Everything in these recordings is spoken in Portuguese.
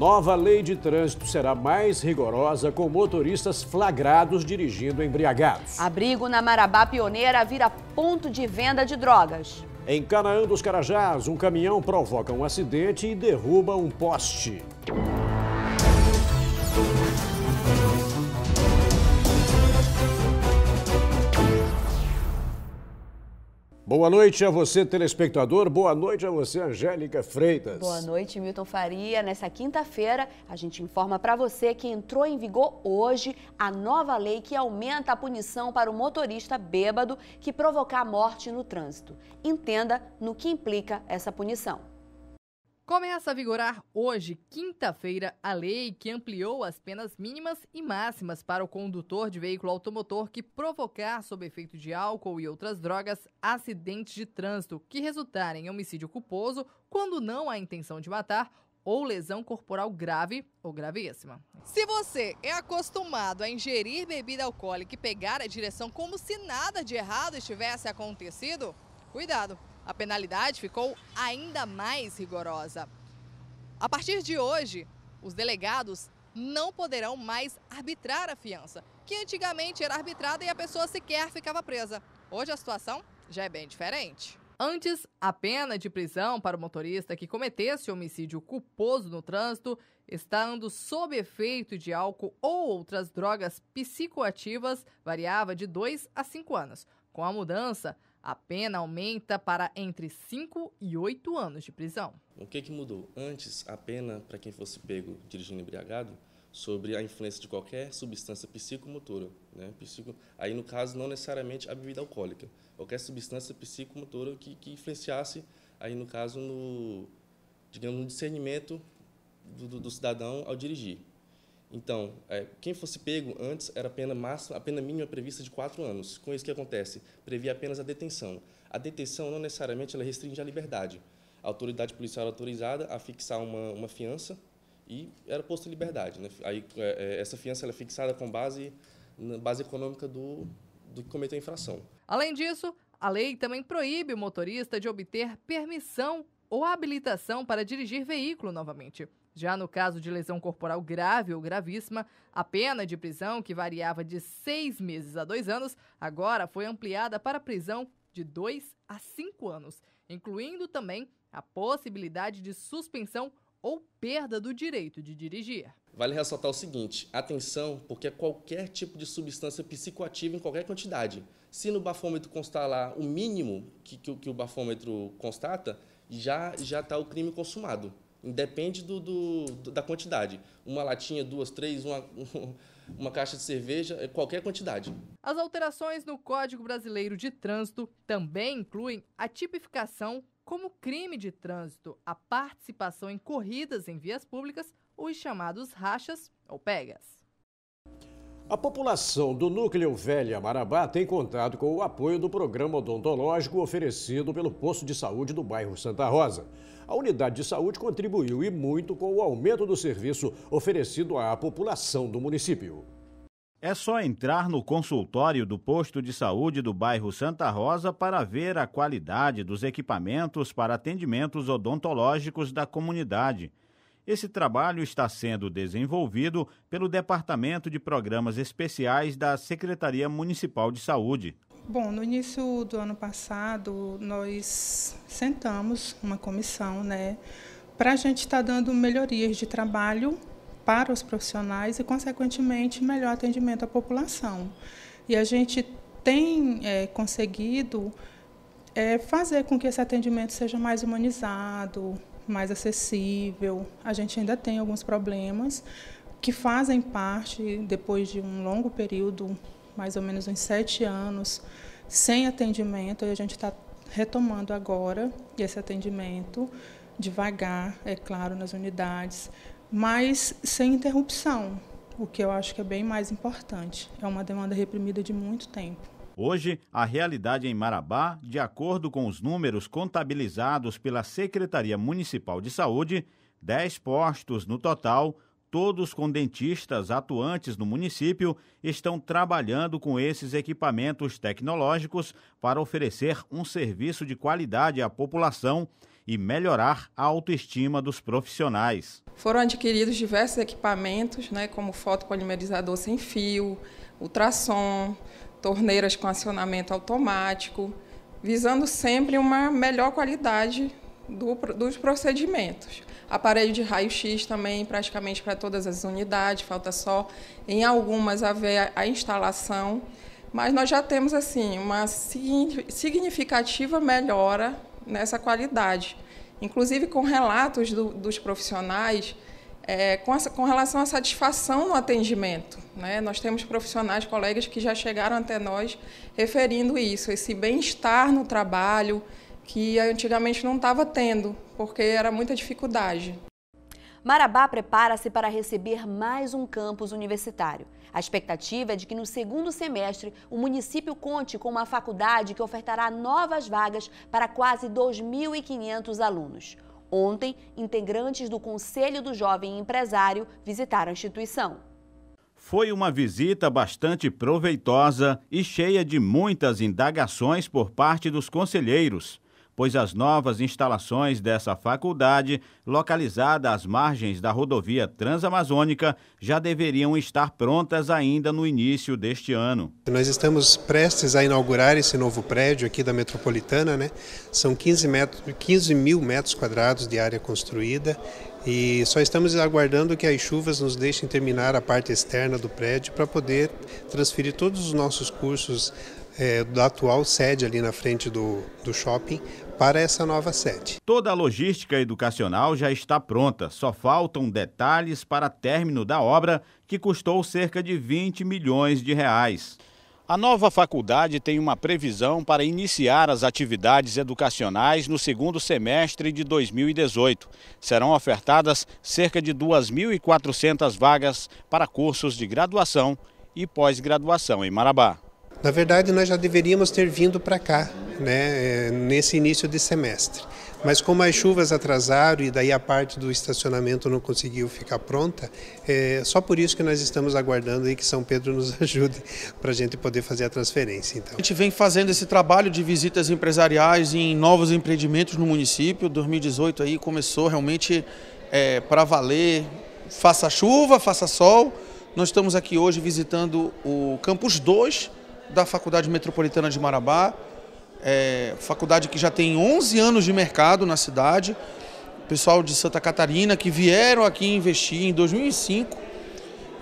Nova lei de trânsito será mais rigorosa com motoristas flagrados dirigindo embriagados. Abrigo na Marabá Pioneira vira ponto de venda de drogas. Em Canaã dos Carajás, um caminhão provoca um acidente e derruba um poste. Boa noite a você, telespectador. Boa noite a você, Angélica Freitas. Boa noite, Milton Faria. Nessa quinta-feira, a gente informa para você que entrou em vigor hoje a nova lei que aumenta a punição para o motorista bêbado que provocar morte no trânsito. Entenda no que implica essa punição. Começa a vigorar hoje, quinta-feira, a lei que ampliou as penas mínimas e máximas para o condutor de veículo automotor que provocar, sob efeito de álcool e outras drogas, acidentes de trânsito que resultarem em homicídio culposo quando não há intenção de matar ou lesão corporal grave ou gravíssima. Se você é acostumado a ingerir bebida alcoólica e pegar a direção como se nada de errado estivesse acontecido, cuidado! A penalidade ficou ainda mais rigorosa. A partir de hoje, os delegados não poderão mais arbitrar a fiança, que antigamente era arbitrada e a pessoa sequer ficava presa. Hoje a situação já é bem diferente. Antes, a pena de prisão para o motorista que cometesse homicídio culposo no trânsito, estando sob efeito de álcool ou outras drogas psicoativas, variava de 2 a 5 anos. Com a mudança, a pena aumenta para entre 5 e 8 anos de prisão. O que, que mudou? Antes, a pena para quem fosse pego dirigindo embriagado sobre a influência de qualquer substância psicomotora. Né? Psico... Aí, no caso, não necessariamente a bebida alcoólica. Qualquer substância psicomotora que, que influenciasse, aí, no caso, no, digamos, no discernimento do, do, do cidadão ao dirigir. Então, é, quem fosse pego antes era a pena máxima, a pena mínima prevista de quatro anos. Com isso, o que acontece? Previa apenas a detenção. A detenção não necessariamente ela restringe a liberdade. A autoridade policial era autorizada a fixar uma, uma fiança e era posto em liberdade. Né? Aí, é, é, essa fiança era é fixada com base na base econômica do, do que cometeu a infração. Além disso, a lei também proíbe o motorista de obter permissão ou habilitação para dirigir veículo novamente. Já no caso de lesão corporal grave ou gravíssima, a pena de prisão, que variava de seis meses a dois anos, agora foi ampliada para prisão de dois a cinco anos, incluindo também a possibilidade de suspensão ou perda do direito de dirigir. Vale ressaltar o seguinte: atenção, porque é qualquer tipo de substância psicoativa em qualquer quantidade. Se no bafômetro constar lá o mínimo que, que, que o bafômetro constata, já está o crime consumado. Independe do, do, da quantidade. Uma latinha, duas, três, uma, uma caixa de cerveja, é qualquer quantidade. As alterações no Código Brasileiro de Trânsito também incluem a tipificação como crime de trânsito, a participação em corridas em vias públicas, os chamados rachas ou pegas. A população do Núcleo Velha Marabá tem contado com o apoio do programa odontológico oferecido pelo posto de saúde do bairro Santa Rosa a unidade de saúde contribuiu e muito com o aumento do serviço oferecido à população do município. É só entrar no consultório do posto de saúde do bairro Santa Rosa para ver a qualidade dos equipamentos para atendimentos odontológicos da comunidade. Esse trabalho está sendo desenvolvido pelo Departamento de Programas Especiais da Secretaria Municipal de Saúde. Bom, no início do ano passado, nós sentamos uma comissão né, para a gente estar tá dando melhorias de trabalho para os profissionais e, consequentemente, melhor atendimento à população. E a gente tem é, conseguido é, fazer com que esse atendimento seja mais humanizado, mais acessível. A gente ainda tem alguns problemas que fazem parte, depois de um longo período mais ou menos uns sete anos sem atendimento e a gente está retomando agora esse atendimento, devagar, é claro, nas unidades, mas sem interrupção, o que eu acho que é bem mais importante. É uma demanda reprimida de muito tempo. Hoje, a realidade em Marabá, de acordo com os números contabilizados pela Secretaria Municipal de Saúde, 10 postos no total todos com dentistas atuantes no município estão trabalhando com esses equipamentos tecnológicos para oferecer um serviço de qualidade à população e melhorar a autoestima dos profissionais. Foram adquiridos diversos equipamentos, né, como fotopolimerizador sem fio, ultrassom, torneiras com acionamento automático, visando sempre uma melhor qualidade do, dos procedimentos. Aparelho de raio-x também, praticamente para todas as unidades, falta só em algumas haver a instalação. Mas nós já temos assim uma significativa melhora nessa qualidade, inclusive com relatos do, dos profissionais é, com, com, relação à satisfação no atendimento. Né? Nós temos profissionais, colegas que já chegaram até nós referindo isso, esse bem-estar no trabalho, que antigamente não estava tendo, porque era muita dificuldade. Marabá prepara-se para receber mais um campus universitário. A expectativa é de que no segundo semestre o município conte com uma faculdade que ofertará novas vagas para quase 2.500 alunos. Ontem, integrantes do Conselho do Jovem Empresário visitaram a instituição. Foi uma visita bastante proveitosa e cheia de muitas indagações por parte dos conselheiros pois as novas instalações dessa faculdade, localizada às margens da rodovia transamazônica, já deveriam estar prontas ainda no início deste ano. Nós estamos prestes a inaugurar esse novo prédio aqui da metropolitana, né? São 15, metros, 15 mil metros quadrados de área construída e só estamos aguardando que as chuvas nos deixem terminar a parte externa do prédio para poder transferir todos os nossos cursos é, da atual sede ali na frente do, do shopping para essa nova sede. Toda a logística educacional já está pronta, só faltam detalhes para término da obra, que custou cerca de 20 milhões de reais. A nova faculdade tem uma previsão para iniciar as atividades educacionais no segundo semestre de 2018. Serão ofertadas cerca de 2.400 vagas para cursos de graduação e pós-graduação em Marabá. Na verdade, nós já deveríamos ter vindo para cá, né, é, nesse início de semestre. Mas como as chuvas atrasaram e daí a parte do estacionamento não conseguiu ficar pronta, é só por isso que nós estamos aguardando aí que São Pedro nos ajude para a gente poder fazer a transferência. Então. A gente vem fazendo esse trabalho de visitas empresariais em novos empreendimentos no município. 2018 aí começou realmente é, para valer. Faça chuva, faça sol. Nós estamos aqui hoje visitando o Campus 2, da Faculdade Metropolitana de Marabá, é, faculdade que já tem 11 anos de mercado na cidade, pessoal de Santa Catarina que vieram aqui investir em 2005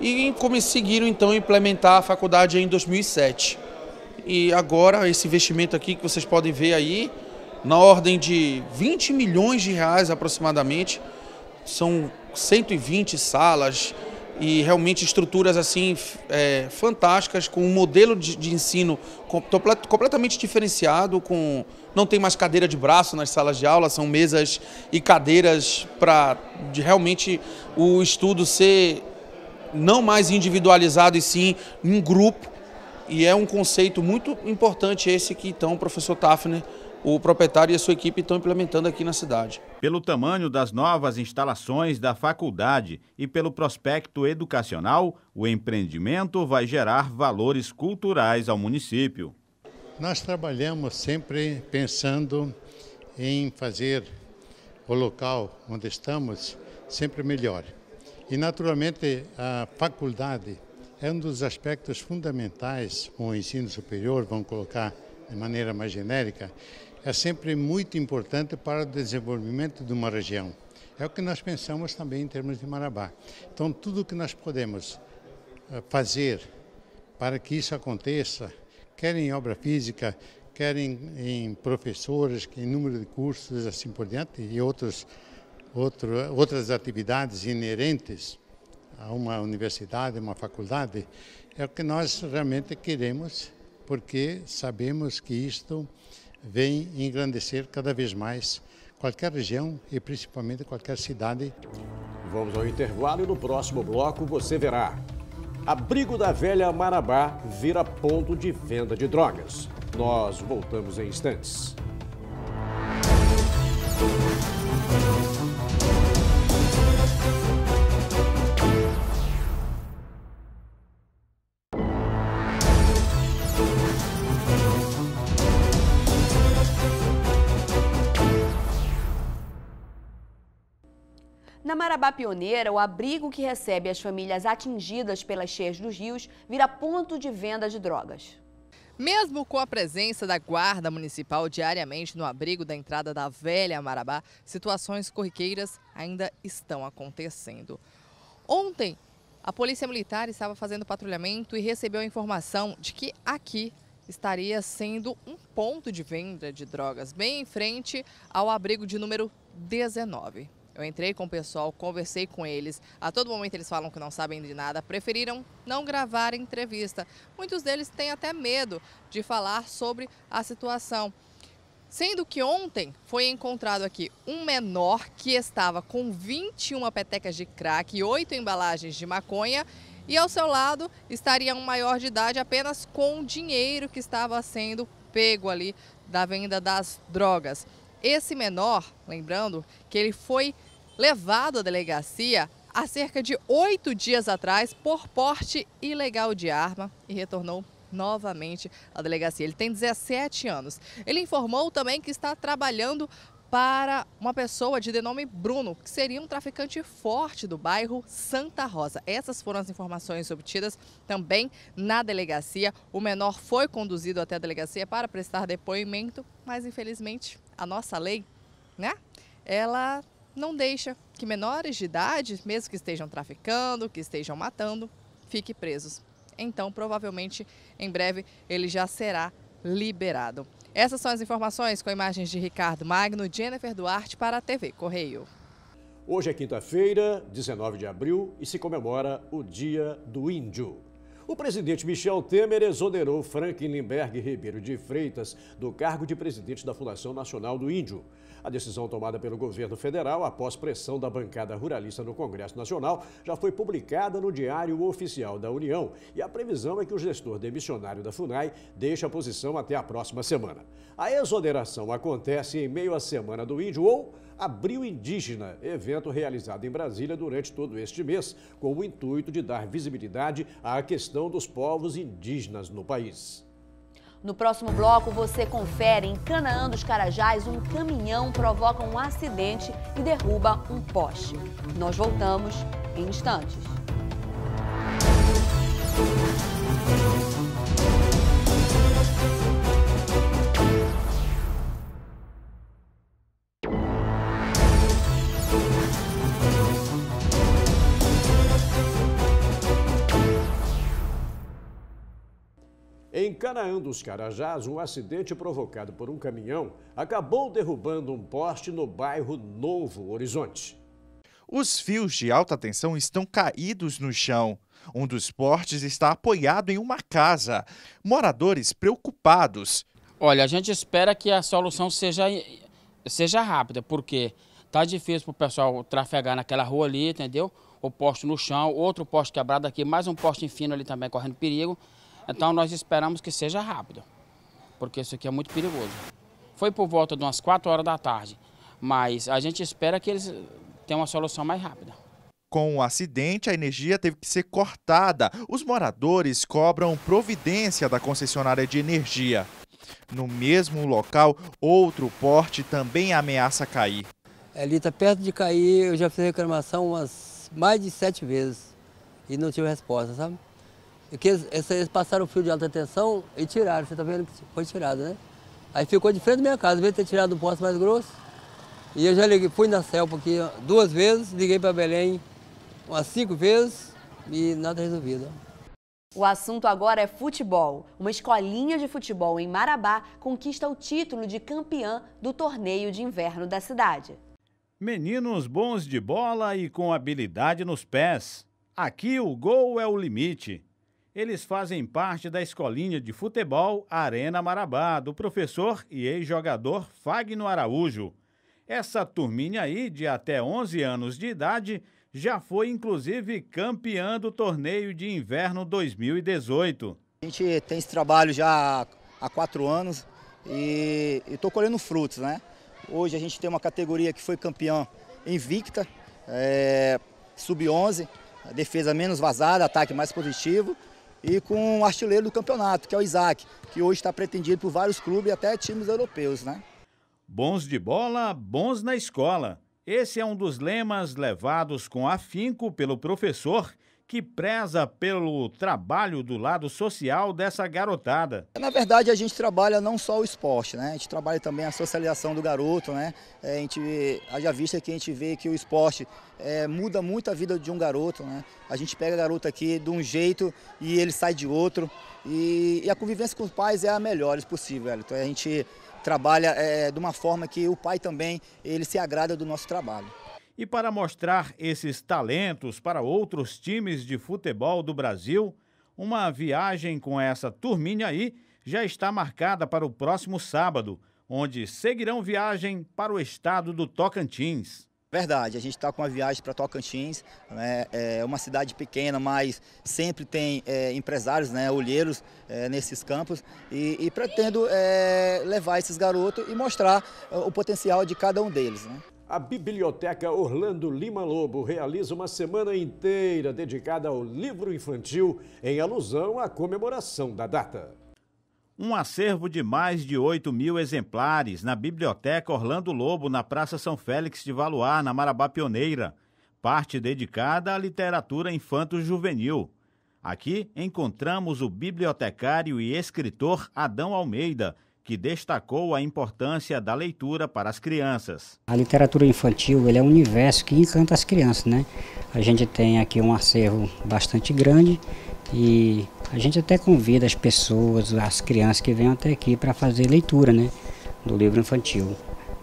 e conseguiram então implementar a faculdade em 2007. E agora esse investimento aqui que vocês podem ver aí, na ordem de 20 milhões de reais aproximadamente, são 120 salas, e realmente estruturas assim é, fantásticas com um modelo de, de ensino completamente diferenciado com não tem mais cadeira de braço nas salas de aula são mesas e cadeiras para realmente o estudo ser não mais individualizado e sim em grupo e é um conceito muito importante esse que então o professor Tafner o proprietário e a sua equipe estão implementando aqui na cidade. Pelo tamanho das novas instalações da faculdade e pelo prospecto educacional, o empreendimento vai gerar valores culturais ao município. Nós trabalhamos sempre pensando em fazer o local onde estamos sempre melhor. E, naturalmente, a faculdade é um dos aspectos fundamentais com o ensino superior, vamos colocar de maneira mais genérica, é sempre muito importante para o desenvolvimento de uma região. É o que nós pensamos também em termos de Marabá. Então, tudo o que nós podemos eh, fazer para que isso aconteça, quer em obra física, quer em, em professores, em número de cursos, assim por diante, e outros, outro, outras atividades inerentes a uma universidade, uma faculdade, é o que nós realmente queremos, porque sabemos que isto vem engrandecer cada vez mais qualquer região e principalmente qualquer cidade. Vamos ao intervalo e no próximo bloco você verá. Abrigo da Velha Marabá vira ponto de venda de drogas. Nós voltamos em instantes. Marabá Pioneira, o abrigo que recebe as famílias atingidas pelas cheias dos rios, vira ponto de venda de drogas. Mesmo com a presença da Guarda Municipal diariamente no abrigo da entrada da velha Marabá, situações corriqueiras ainda estão acontecendo. Ontem, a Polícia Militar estava fazendo patrulhamento e recebeu a informação de que aqui estaria sendo um ponto de venda de drogas, bem em frente ao abrigo de número 19. Eu entrei com o pessoal, conversei com eles. A todo momento eles falam que não sabem de nada, preferiram não gravar entrevista. Muitos deles têm até medo de falar sobre a situação. Sendo que ontem foi encontrado aqui um menor que estava com 21 petecas de crack, 8 embalagens de maconha e ao seu lado estaria um maior de idade apenas com o dinheiro que estava sendo pego ali da venda das drogas. Esse menor, lembrando que ele foi levado à delegacia há cerca de oito dias atrás por porte ilegal de arma e retornou novamente à delegacia. Ele tem 17 anos. Ele informou também que está trabalhando para uma pessoa de denome Bruno, que seria um traficante forte do bairro Santa Rosa. Essas foram as informações obtidas também na delegacia. O menor foi conduzido até a delegacia para prestar depoimento, mas infelizmente a nossa lei, né? Ela não deixa que menores de idade, mesmo que estejam traficando, que estejam matando, fiquem presos. Então, provavelmente, em breve, ele já será liberado. Essas são as informações com imagens de Ricardo Magno, Jennifer Duarte para a TV Correio. Hoje é quinta-feira, 19 de abril, e se comemora o Dia do Índio. O presidente Michel Temer exonerou Frank Limberg Ribeiro de Freitas do cargo de presidente da Fundação Nacional do Índio. A decisão tomada pelo governo federal, após pressão da bancada ruralista no Congresso Nacional, já foi publicada no Diário Oficial da União. E a previsão é que o gestor demissionário da FUNAI deixe a posição até a próxima semana. A exoneração acontece em meio à Semana do Índio ou Abril Indígena, evento realizado em Brasília durante todo este mês, com o intuito de dar visibilidade à questão dos povos indígenas no país. No próximo bloco, você confere em Canaã dos Carajás, um caminhão provoca um acidente e derruba um poste. Nós voltamos em instantes. Em Canaã dos Carajás, um acidente provocado por um caminhão acabou derrubando um poste no bairro Novo Horizonte. Os fios de alta tensão estão caídos no chão. Um dos postes está apoiado em uma casa. Moradores preocupados. Olha, a gente espera que a solução seja, seja rápida, porque tá difícil para o pessoal trafegar naquela rua ali, entendeu? O poste no chão, outro poste quebrado aqui, mais um poste fino ali também correndo perigo. Então nós esperamos que seja rápido, porque isso aqui é muito perigoso. Foi por volta de umas 4 horas da tarde, mas a gente espera que eles tenham uma solução mais rápida. Com o acidente, a energia teve que ser cortada. Os moradores cobram providência da concessionária de energia. No mesmo local, outro porte também ameaça cair. Ali está perto de cair, eu já fiz reclamação umas mais de sete vezes e não tive resposta, sabe? que eles, eles passaram o fio de alta tensão e tiraram. Você está vendo que foi tirado, né? Aí ficou de frente da minha casa, devia ter tirado um poste mais grosso. E eu já liguei, fui na CELPA aqui duas vezes, liguei para Belém umas cinco vezes e nada resolvido. O assunto agora é futebol. Uma escolinha de futebol em Marabá conquista o título de campeã do torneio de inverno da cidade. Meninos bons de bola e com habilidade nos pés. Aqui o gol é o limite. Eles fazem parte da escolinha de futebol Arena Marabá, do professor e ex-jogador Fagno Araújo. Essa turminha aí, de até 11 anos de idade, já foi inclusive campeã do torneio de inverno 2018. A gente tem esse trabalho já há quatro anos e estou colhendo frutos, né? Hoje a gente tem uma categoria que foi campeã invicta, é, sub-11, defesa menos vazada, ataque mais positivo e com o artilheiro do campeonato, que é o Isaac, que hoje está pretendido por vários clubes e até times europeus, né? Bons de bola, bons na escola. Esse é um dos lemas levados com afinco pelo professor que preza pelo trabalho do lado social dessa garotada. Na verdade, a gente trabalha não só o esporte, né? A gente trabalha também a socialização do garoto, né? É, a gente, haja vista que a gente vê que o esporte é, muda muito a vida de um garoto, né? A gente pega garoto aqui de um jeito e ele sai de outro. E, e a convivência com os pais é a melhor possível, Então, a gente trabalha é, de uma forma que o pai também ele se agrada do nosso trabalho. E para mostrar esses talentos para outros times de futebol do Brasil, uma viagem com essa turminha aí já está marcada para o próximo sábado, onde seguirão viagem para o estado do Tocantins. Verdade, a gente está com uma viagem para Tocantins, né? é uma cidade pequena, mas sempre tem é, empresários, né, olheiros é, nesses campos e, e pretendo é, levar esses garotos e mostrar o potencial de cada um deles. Né? a Biblioteca Orlando Lima Lobo realiza uma semana inteira dedicada ao livro infantil em alusão à comemoração da data. Um acervo de mais de 8 mil exemplares na Biblioteca Orlando Lobo, na Praça São Félix de Valuar, na Marabá Pioneira. Parte dedicada à literatura infanto-juvenil. Aqui encontramos o bibliotecário e escritor Adão Almeida, que destacou a importância da leitura para as crianças. A literatura infantil é um universo que encanta as crianças, né? A gente tem aqui um acervo bastante grande e a gente até convida as pessoas, as crianças que vêm até aqui para fazer leitura, né, do livro infantil,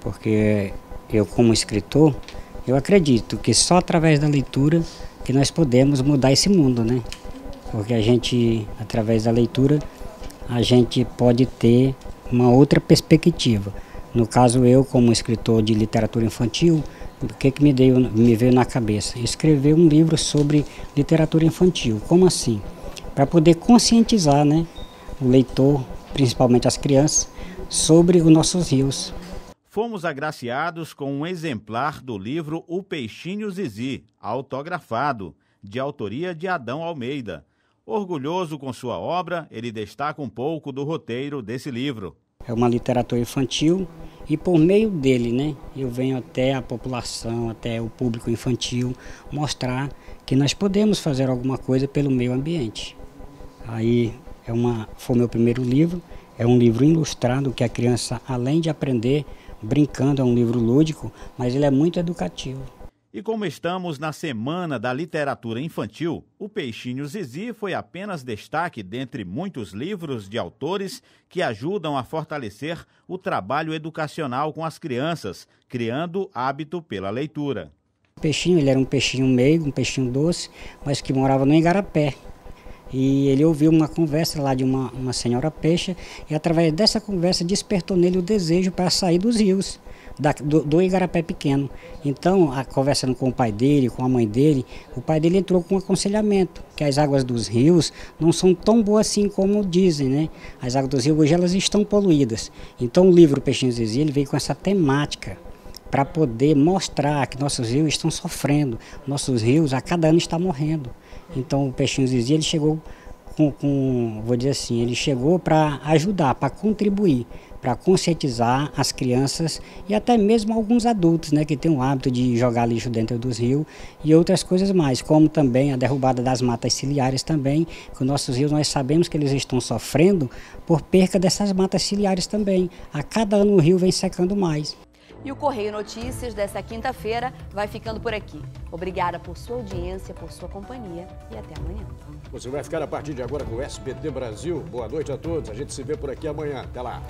porque eu como escritor eu acredito que só através da leitura que nós podemos mudar esse mundo, né? Porque a gente através da leitura a gente pode ter uma outra perspectiva. No caso, eu, como escritor de literatura infantil, o que, que me, deu, me veio na cabeça? Escrever um livro sobre literatura infantil. Como assim? Para poder conscientizar né, o leitor, principalmente as crianças, sobre os nossos rios. Fomos agraciados com um exemplar do livro O Peixinho Zizi, autografado, de autoria de Adão Almeida. Orgulhoso com sua obra, ele destaca um pouco do roteiro desse livro é uma literatura infantil e por meio dele, né, eu venho até a população, até o público infantil, mostrar que nós podemos fazer alguma coisa pelo meio ambiente. Aí é uma, foi meu primeiro livro, é um livro ilustrado que a criança, além de aprender brincando, é um livro lúdico, mas ele é muito educativo. E como estamos na Semana da Literatura Infantil, o Peixinho Zizi foi apenas destaque dentre muitos livros de autores que ajudam a fortalecer o trabalho educacional com as crianças, criando hábito pela leitura. O peixinho, ele era um peixinho meigo, um peixinho doce, mas que morava no Igarapé. E ele ouviu uma conversa lá de uma, uma senhora peixe, e através dessa conversa despertou nele o desejo para sair dos rios da, do, do, Igarapé Pequeno. Então, a, conversando com o pai dele, com a mãe dele, o pai dele entrou com um aconselhamento, que as águas dos rios não são tão boas assim como dizem, né? As águas dos rios hoje elas estão poluídas. Então, o livro Peixinhos Zizia, ele veio com essa temática para poder mostrar que nossos rios estão sofrendo, nossos rios a cada ano estão morrendo. Então, o Peixinhos Zizia, ele chegou com, com, vou dizer assim, ele chegou para ajudar, para contribuir para conscientizar as crianças e até mesmo alguns adultos, né, que têm o hábito de jogar lixo dentro dos rios e outras coisas mais, como também a derrubada das matas ciliares também, que os nossos rios nós sabemos que eles estão sofrendo por perca dessas matas ciliares também. A cada ano o rio vem secando mais. E o Correio Notícias desta quinta-feira vai ficando por aqui. Obrigada por sua audiência, por sua companhia e até amanhã. Você vai ficar a partir de agora com o SBT Brasil. Boa noite a todos. A gente se vê por aqui amanhã. Até lá.